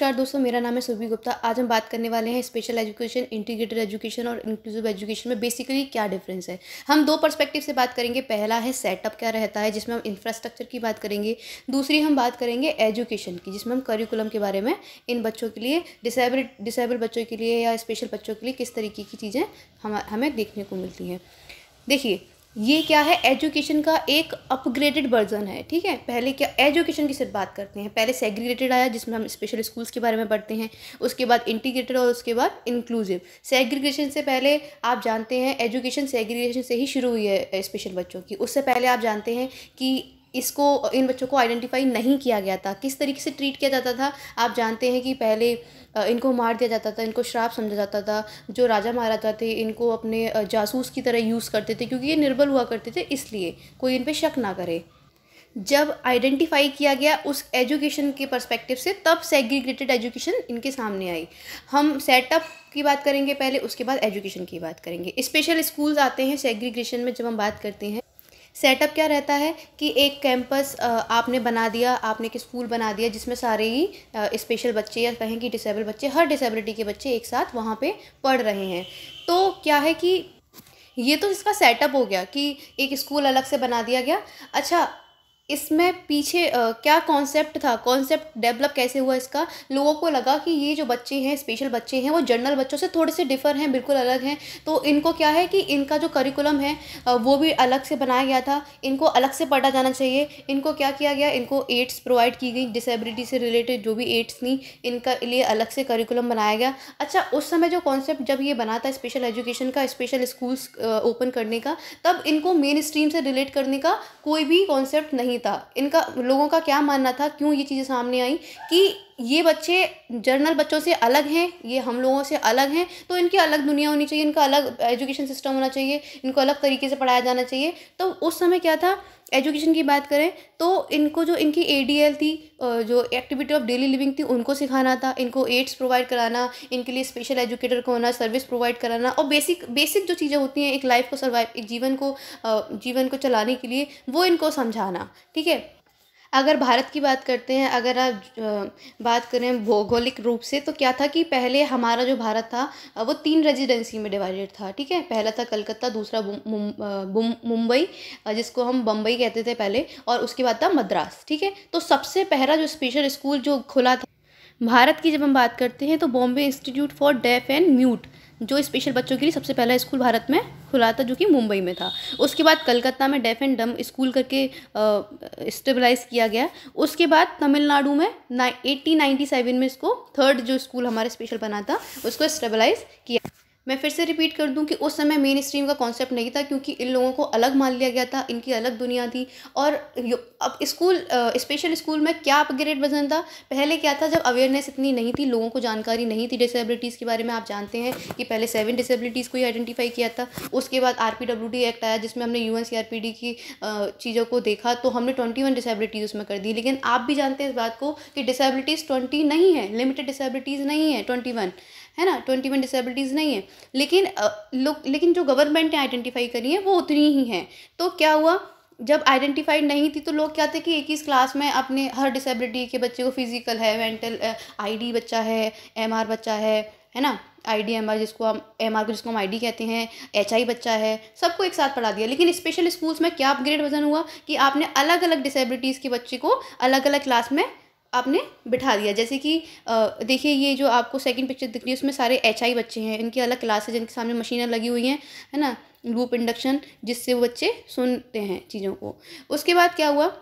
नमस्कार दोस्तों मेरा नाम है सुबी गुप्ता आज हम बात करने वाले हैं स्पेशल एजुकेशन इंटीग्रेटेड एजुकेशन और इंक्लूसिव एजुकेशन में बेसिकली क्या डिफरेंस है हम दो पर्सपेक्टिव से बात करेंगे पहला है सेटअप क्या रहता है जिसमें हम इंफ्रास्ट्रक्चर की बात करेंगे दूसरी हम बात करेंगे एजुकेशन की जिसमें हम करिकुलम के बारे में इन बच्चों के लिए डिसेबल डिसेबल बच्चों के लिए या स्पेशल बच्चों के लिए किस तरीके की चीज़ें हम हमें देखने को मिलती हैं देखिए ये क्या है एजुकेशन का एक अपग्रेडेड वर्जन है ठीक है पहले क्या एजुकेशन की सिर्फ बात करते हैं पहले सेग्रीगेटेड आया जिसमें हम स्पेशल स्कूल्स के बारे में पढ़ते हैं उसके बाद इंटीग्रेटेड और उसके बाद इंक्लूसिव सेग्रीगेशन से पहले आप जानते हैं एजुकेशन सेग्रीगेशन से ही शुरू हुई है स्पेशल बच्चों की उससे पहले आप जानते हैं कि इसको इन बच्चों को आइडेंटिफाई नहीं किया गया था किस तरीके से ट्रीट किया जाता था आप जानते हैं कि पहले इनको मार दिया जाता था इनको श्राप समझा जाता था जो राजा महाराजा थे इनको अपने जासूस की तरह यूज़ करते थे क्योंकि ये निर्बल हुआ करते थे इसलिए कोई इन पर शक ना करे जब आइडेंटिफाई किया गया उस एजुकेशन के परस्पेक्टिव से तब सेग्रीग्रेटेड एजुकेशन इनके सामने आई हम सेटअप की बात करेंगे पहले उसके बाद एजुकेशन की बात करेंगे स्पेशल स्कूल्स आते हैं सेग्रीग्रेशन में जब हम बात करते हैं सेटअप क्या रहता है कि एक कैंपस आपने बना दिया आपने एक स्कूल बना दिया जिसमें सारे ही स्पेशल बच्चे या कहें कि डिसेबल बच्चे हर डिसेबिलिटी के बच्चे एक साथ वहाँ पे पढ़ रहे हैं तो क्या है कि ये तो इसका सेटअप हो गया कि एक स्कूल अलग से बना दिया गया अच्छा इसमें पीछे आ, क्या कॉन्सेप्ट था कॉन्सेप्ट डेवलप कैसे हुआ इसका लोगों को लगा कि ये जो बच्चे हैं स्पेशल बच्चे हैं वो जनरल बच्चों से थोड़े से डिफ़र हैं बिल्कुल अलग हैं तो इनको क्या है कि इनका जो करिकुलम है वो भी अलग से बनाया गया था इनको अलग से पढ़ा जाना चाहिए इनको क्या किया गया इनको एड्स प्रोवाइड की गई डिसेबिलिटी से रिलेटेड जो भी एड्स थी इनका लिए अलग से करिकुलम बनाया गया अच्छा उस समय जो कॉन्सेप्ट जब ये बना था स्पेशल एजुकेशन का स्पेशल स्कूल्स ओपन करने का तब इनको मेन स्ट्रीम से रिलेट करने का कोई भी कॉन्सेप्ट नहीं नहीं था इनका लोगों का क्या मानना था क्यों ये चीज़ें सामने आई कि ये बच्चे जर्नल बच्चों से अलग हैं ये हम लोगों से अलग हैं तो इनकी अलग दुनिया होनी चाहिए इनका अलग एजुकेशन सिस्टम होना चाहिए इनको अलग तरीके से पढ़ाया जाना चाहिए तो उस समय क्या था एजुकेशन की बात करें तो इनको जो इनकी ए थी जो एक्टिविटी ऑफ डेली लिविंग थी उनको सिखाना था इनको एड्स प्रोवाइड कराना इनके लिए स्पेशल एजुकेटर को होना सर्विस प्रोवाइड कराना और बेसिक बेसिक जो चीज़ें होती हैं एक लाइफ को सर्वाइव एक जीवन को जीवन को चलाने के लिए वो इनको समझाना ठीक है अगर भारत की बात करते हैं अगर आप बात करें भौगोलिक रूप से तो क्या था कि पहले हमारा जो भारत था वो तीन रेजिडेंसी में डिवाइडेड था ठीक है पहला था कलकत्ता दूसरा मुंबई जिसको हम बम्बई कहते थे पहले और उसके बाद था मद्रास ठीक है तो सबसे पहला जो स्पेशल स्कूल जो खुला था भारत की जब हम बात करते हैं तो Bombay institute for deaf and mute जो स्पेशल बच्चों के लिए सबसे पहला स्कूल भारत में खुला था जो कि मुंबई में था उसके बाद कलकत्ता में डेफ एंड डम स्कूल करके स्टेबलाइज किया गया उसके बाद तमिलनाडु में एट्टीन नाइन्टी सेवन में इसको थर्ड जो स्कूल हमारा स्पेशल बना था उसको स्टेबलाइज किया मैं फिर से रिपीट कर दूं कि उस समय मेन स्ट्रीम का कॉन्सेप्ट नहीं था क्योंकि इन लोगों को अलग मान लिया गया था इनकी अलग दुनिया थी और अब स्कूल स्पेशल स्कूल में क्या अपग्रेड वजन था पहले क्या था जब अवेयरनेस इतनी नहीं थी लोगों को जानकारी नहीं थी डिसेबिलिटीज़ के बारे में आप जानते हैं कि पहले सेवन डिसेबिलिटीज़ को ही आइडेंटिफाई किया था उसके बाद आर एक्ट आया जिसमें हमने यू की चीज़ों को देखा तो हमने ट्वेंटी वन डिसेबिलिटीज़ उसमें कर दी लेकिन आप भी जानते हैं इस बात को कि डिसेबिलिटीज़ ट्वेंटी नहीं है लिमिटेड डिसेबिलिटीज़ नहीं है ट्वेंटी वन है ना ट्वेंटी वन डिसेबिलिटीज़ नहीं है लेकिन लोग लेकिन जो गवर्नमेंट ने आइडेंटिफाई करी है वो उतनी ही हैं तो क्या हुआ जब आइडेंटिफाइड नहीं थी तो लोग क्या थे कि एक ही क्लास में अपने हर डिसेबिलिटी के बच्चे को फिजिकल है मेंटल आईडी बच्चा है एमआर बच्चा है है ना आई डी एम आर जिसको हम एम आर को जिसको हम आई डी कहते हैं एच आई बच्चा है सबको एक साथ पढ़ा दिया लेकिन स्पेशल स्कूल्स में क्या अपग्रेड वजन हुआ कि आपने अलग अलग डिसेबिलिटीज़ के बच्चे को अलग अलग क्लास में आपने बिठा दिया जैसे कि देखिए ये जो आपको सेकंड पिक्चर दिख रही है उसमें सारे एच आई बच्चे हैं इनकी अलग क्लास है जिनके सामने मशीनें लगी हुई हैं है ना लूप इंडक्शन जिससे वो बच्चे सुनते हैं चीज़ों को उसके बाद क्या हुआ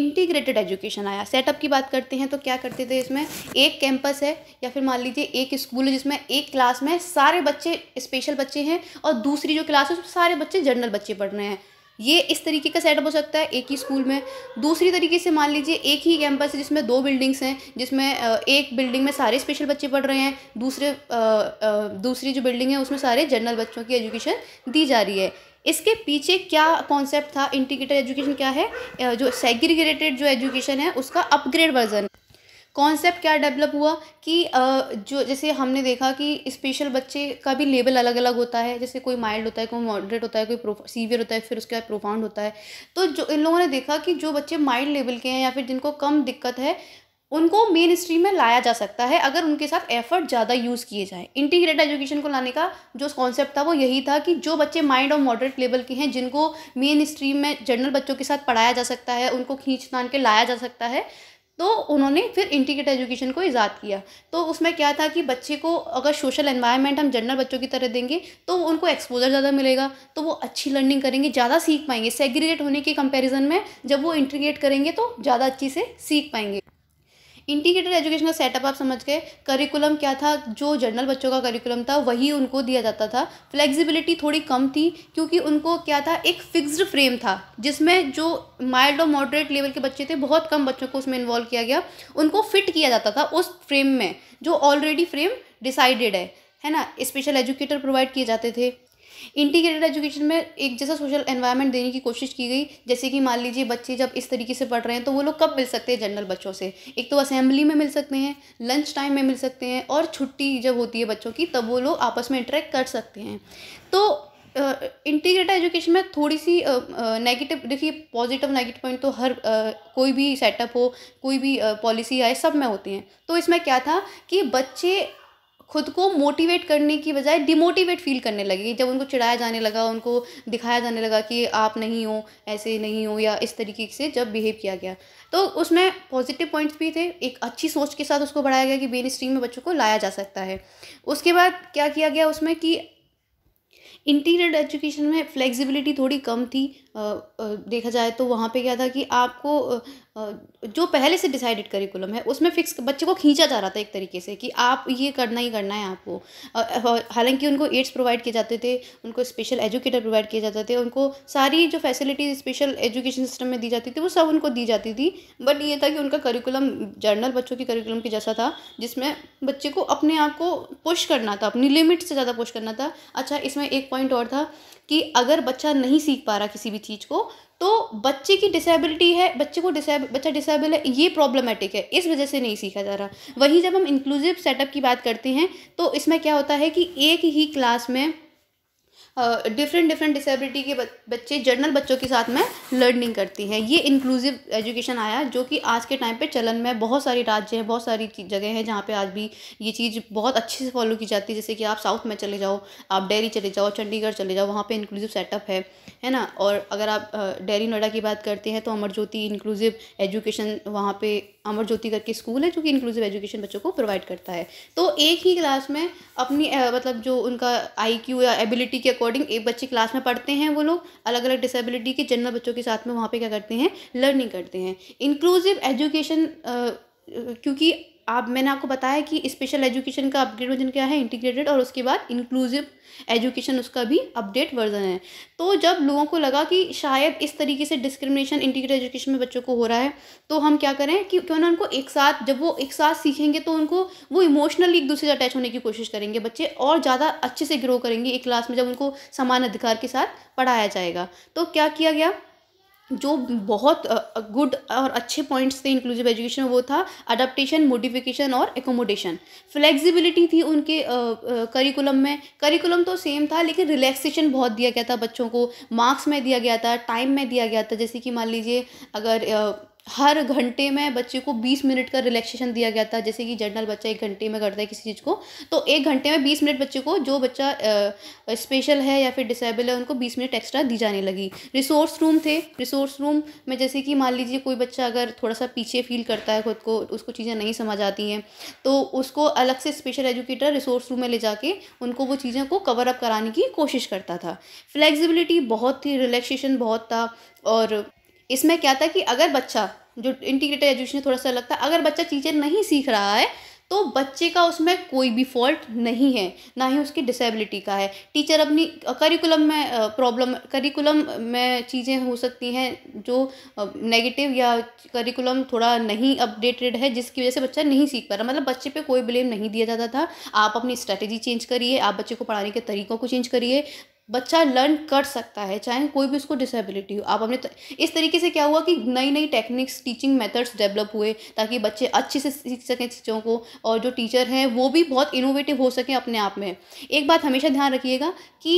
इंटीग्रेटेड एजुकेशन आया सेटअप की बात करते हैं तो क्या करते थे इसमें एक कैंपस है या फिर मान लीजिए एक स्कूल है जिसमें एक क्लास में सारे बच्चे स्पेशल बच्चे हैं और दूसरी जो क्लास है उसमें सारे बच्चे जनरल बच्चे पढ़ रहे हैं ये इस तरीके का सेटअप हो सकता है एक ही स्कूल में दूसरी तरीके से मान लीजिए एक ही कैंपस है जिसमें दो बिल्डिंग्स हैं जिसमें एक बिल्डिंग में सारे स्पेशल बच्चे पढ़ रहे हैं दूसरे दूसरी जो बिल्डिंग है उसमें सारे जनरल बच्चों की एजुकेशन दी जा रही है इसके पीछे क्या कॉन्सेप्ट था इंटीग्रेटेड एजुकेशन क्या है जो सेग्रीग्रेटेड जो एजुकेशन है उसका अपग्रेड वर्जन कॉन्सेप्ट क्या डेवलप हुआ कि जो जैसे हमने देखा कि स्पेशल बच्चे का भी लेवल अलग अलग होता है जैसे कोई माइल्ड होता है कोई मॉडरेट होता है कोई सीवियर होता है फिर उसके बाद प्रोफाउंड होता है तो जो इन लोगों ने देखा कि जो बच्चे माइल्ड लेवल के हैं या फिर जिनको कम दिक्कत है उनको मेन स्ट्रीम में लाया जा सकता है अगर उनके साथ एफर्ट ज़्यादा यूज़ किए जाए इंटीग्रेट एजुकेशन को लाने का जो कॉन्सेप्ट था वो यही था कि जो बच्चे माइंड और मॉडरेट लेवल के हैं जिनको मेन स्ट्रीम में जनरल बच्चों के साथ पढ़ाया जा सकता है उनको खींच तान के लाया जा सकता है तो उन्होंने फिर इंटीग्रेट एजुकेशन को ईजाद किया तो उसमें क्या था कि बच्चे को अगर सोशल एनवायरनमेंट हम जनरल बच्चों की तरह देंगे तो उनको एक्सपोजर ज़्यादा मिलेगा तो वो अच्छी लर्निंग करेंगे ज़्यादा सीख पाएंगे सेग्रीगेट होने के कंपैरिजन में जब वो इंटीग्रेट करेंगे तो ज़्यादा अच्छी से सीख पाएंगे इंटीग्रेटेड का सेटअप आप समझ गए करिकुलम क्या था जो जनरल बच्चों का करिकुलम था वही उनको दिया जाता था फ्लेक्सिबिलिटी थोड़ी कम थी क्योंकि उनको क्या था एक फिक्स्ड फ्रेम था जिसमें जो माइल्ड और मॉडरेट लेवल के बच्चे थे बहुत कम बच्चों को उसमें इन्वॉल्व किया गया उनको फिट किया जाता था उस फ्रेम में जो ऑलरेडी फ्रेम डिसाइडेड है है ना स्पेशल एजुकेटर प्रोवाइड किए जाते थे इंटीग्रेटेड एजुकेशन में एक जैसा सोशल एनवायरनमेंट देने की कोशिश की गई जैसे कि मान लीजिए बच्चे जब इस तरीके से पढ़ रहे हैं तो वो लोग कब मिल सकते हैं जनरल बच्चों से एक तो असेंबली में मिल सकते हैं लंच टाइम में मिल सकते हैं और छुट्टी जब होती है बच्चों की तब वो लोग आपस में इंटरेक्ट कर सकते हैं तो इंटीग्रेटेड uh, एजुकेशन में थोड़ी सी नेगेटिव देखिए पॉजिटिव नेगेटिव पॉइंट तो हर uh, कोई भी सेटअप हो कोई भी पॉलिसी uh, आए सब में होती हैं तो इसमें क्या था कि बच्चे खुद को मोटिवेट करने की बजाय डिमोटिवेट फील करने लगे जब उनको चिढ़ाया जाने लगा उनको दिखाया जाने लगा कि आप नहीं हो ऐसे नहीं हो या इस तरीके से जब बिहेव किया गया तो उसमें पॉजिटिव पॉइंट्स भी थे एक अच्छी सोच के साथ उसको बढ़ाया गया कि मेन स्ट्रीम में बच्चों को लाया जा सकता है उसके बाद क्या किया गया उसमें कि इंटीरियर एजुकेशन में फ्लेक्सिबिलिटी थोड़ी कम थी देखा जाए तो वहाँ पे क्या था कि आपको जो पहले से डिसाइडेड करिकुलम है उसमें फिक्स बच्चे को खींचा जा रहा था एक तरीके से कि आप ये करना ही करना है आपको हालांकि उनको एड्स प्रोवाइड किए जाते थे उनको स्पेशल एजुकेटर प्रोवाइड किए जाते थे उनको सारी जो फैसिलिटीज स्पेशल एजुकेशन सिस्टम में दी जाती थी वो सब उनको दी जाती थी बट ये था कि उनका करिकुलम जर्नल बच्चों की करिकुलम के जैसा था जिसमें बच्चे को अपने आप को पुश करना था अपनी लिमिट से ज़्यादा पुश करना था अच्छा इसमें एक पॉइंट और था कि अगर बच्चा नहीं सीख पा रहा किसी भी चीज़ को तो बच्चे की डिसेबिलिटी है बच्चे को डिसेब बच्चा डिसेबल है ये प्रॉब्लमेटिक है इस वजह से नहीं सीखा जा रहा वहीं जब हम इंक्लूसिव सेटअप की बात करते हैं तो इसमें क्या होता है कि एक ही क्लास में डिफरेंट डिफरेंट डिसेबिलिटी के बच्चे जनरल बच्चों के साथ में लर्निंग करती हैं ये इंक्लूसिव एजुकेशन आया जो कि आज के टाइम पे चलन में बहुत सारी राज्य हैं बहुत सारी जगह हैं जहाँ पे आज भी ये चीज़ बहुत अच्छे से फॉलो की जाती है जैसे कि आप साउथ में चले जाओ आप डेरी चले जाओ चंडीगढ़ चले जाओ वहाँ पर इंक्लूसिव सेटअप है है ना और अगर आप डेरी नोएडा की बात करते हैं तो अमर ज्योति इंक्लूसिव एजुकेशन वहाँ पर अमर ज्योति करके स्कूल है जो कि इंक्लूसिव एजुकेशन बच्चों को प्रोवाइड करता है तो एक ही क्लास में अपनी मतलब जो उनका आईक्यू या एबिलिटी के अकॉर्डिंग एक बच्चे क्लास में पढ़ते हैं वो लोग अलग अलग डिसेबिलिटी के जनरल बच्चों के साथ में वहाँ पर क्या करते हैं लर्निंग करते हैं इंक्लूसिव एजुकेशन क्योंकि आप मैंने आपको बताया कि स्पेशल एजुकेशन का अपग्रेड वर्जन क्या है इंटीग्रेटेड और उसके बाद इंक्लूसिव एजुकेशन उसका भी अपडेट वर्जन है तो जब लोगों को लगा कि शायद इस तरीके से डिस्क्रिमिनेशन इंटीग्रेटेड एजुकेशन में बच्चों को हो रहा है तो हम क्या करें कि क्यों ना उनको एक साथ जब वो एक साथ सीखेंगे तो उनको वो इमोशनली एक दूसरे से अटैच होने की कोशिश करेंगे बच्चे और ज़्यादा अच्छे से ग्रो करेंगे एक क्लास में जब उनको समान अधिकार के साथ पढ़ाया जाएगा तो क्या किया गया जो बहुत गुड और अच्छे पॉइंट्स थे इंक्लूसिव एजुकेशन वो था अडाप्टेशन मोडिफिकेशन और एकोमोडेशन फ्लेक्सिबिलिटी थी उनके करिकुलम में करिकुलम तो सेम था लेकिन रिलैक्सेशन बहुत दिया गया था बच्चों को मार्क्स में दिया गया था टाइम में दिया गया था जैसे कि मान लीजिए अगर हर घंटे में बच्चे को बीस मिनट का रिलैक्सेशन दिया गया था जैसे कि जनरल बच्चा एक घंटे में करता है किसी चीज़ को तो एक घंटे में बीस मिनट बच्चे को जो बच्चा स्पेशल है या फिर डिसेबल है उनको बीस मिनट एक्स्ट्रा दी जाने लगी रिसोर्स रूम थे रिसोर्स रूम में जैसे कि मान लीजिए कोई बच्चा अगर थोड़ा सा पीछे फील करता है खुद को उसको चीज़ें नहीं समझ आती हैं तो उसको अलग से स्पेशल एजुकेटर रिसोर्स रूम में ले जाके उनको वो चीज़ों को कवर अप कराने की कोशिश करता था फ्लेक्सिबिलिटी बहुत थी रिलैक्सेशन बहुत था और इसमें क्या था कि अगर बच्चा जो इंटीग्रेटेड एजुकेशन थोड़ा सा लगता है अगर बच्चा चीज़ें नहीं सीख रहा है तो बच्चे का उसमें कोई भी फॉल्ट नहीं है ना ही उसकी डिसेबिलिटी का है टीचर अपनी करिकुलम में प्रॉब्लम करिकुलम में चीज़ें हो सकती हैं जो नेगेटिव या करिकुलम थोड़ा नहीं अपडेटेड है जिसकी वजह से बच्चा नहीं सीख पा रहा मतलब बच्चे पे कोई ब्लेम नहीं दिया जाता था आप अपनी स्ट्रैटेजी चेंज करिए आप बच्चे को पढ़ाने के तरीक़ों को चेंज करिए बच्चा लर्न कर सकता है चाहे कोई भी उसको डिसेबिलिटी हो आप हमने इस तरीके से क्या हुआ कि नई नई टेक्निक्स टीचिंग मेथड्स डेवलप हुए ताकि बच्चे अच्छे से सीख सकें चीज़ों को और जो टीचर हैं वो भी बहुत इनोवेटिव हो सकें अपने आप में एक बात हमेशा ध्यान रखिएगा कि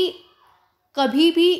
कभी भी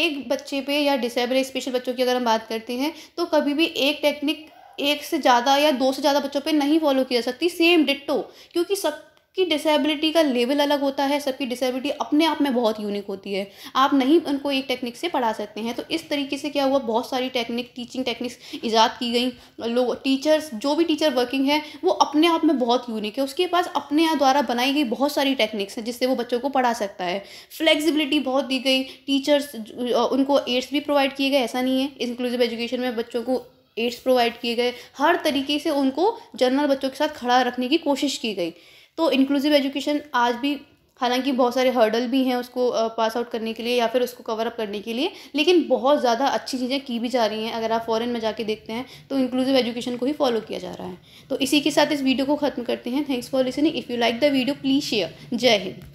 एक बच्चे पे या डिसेबल स्पेशल बच्चों की अगर हम बात करते हैं तो कभी भी एक टेक्निक एक से ज़्यादा या दो से ज़्यादा बच्चों पे नहीं फॉलो की जा सकती सेम डिट्टो क्योंकि सब कि डिसेबिलिटी का लेवल अलग होता है सबकी डिसेबिलिटी अपने आप में बहुत यूनिक होती है आप नहीं उनको एक टेक्निक से पढ़ा सकते हैं तो इस तरीके से क्या हुआ बहुत सारी टेक्निक टीचिंग टेक्निक्स ईजाद की गई लोग टीचर्स जो भी टीचर वर्किंग है वो अपने आप में बहुत यूनिक है उसके पास अपने द्वारा बनाई गई बहुत सारी टेक्निक्स हैं जिससे वो बच्चों को पढ़ा सकता है फ्लेक्सिबिलिटी बहुत दी गई टीचर्स उनको एड्स भी प्रोवाइड किए गए ऐसा नहीं है इंक्लूसिव एजुकेशन में बच्चों को एड्स प्रोवाइड किए गए हर तरीके से उनको जनरल बच्चों के साथ खड़ा रखने की कोशिश की गई तो इंक्लूसिव एजुकेशन आज भी हालांकि बहुत सारे हर्डल भी हैं उसको पास आउट करने के लिए या फिर उसको कवर अप करने के लिए लेकिन बहुत ज़्यादा अच्छी चीज़ें की भी जा रही हैं अगर आप फॉरेन में जाके देखते हैं तो इंक्लूसिव एजुकेशन को ही फॉलो किया जा रहा है तो इसी के साथ इस वीडियो को खत्म करते हैं thanks for listening if you like the video please share Jai Hind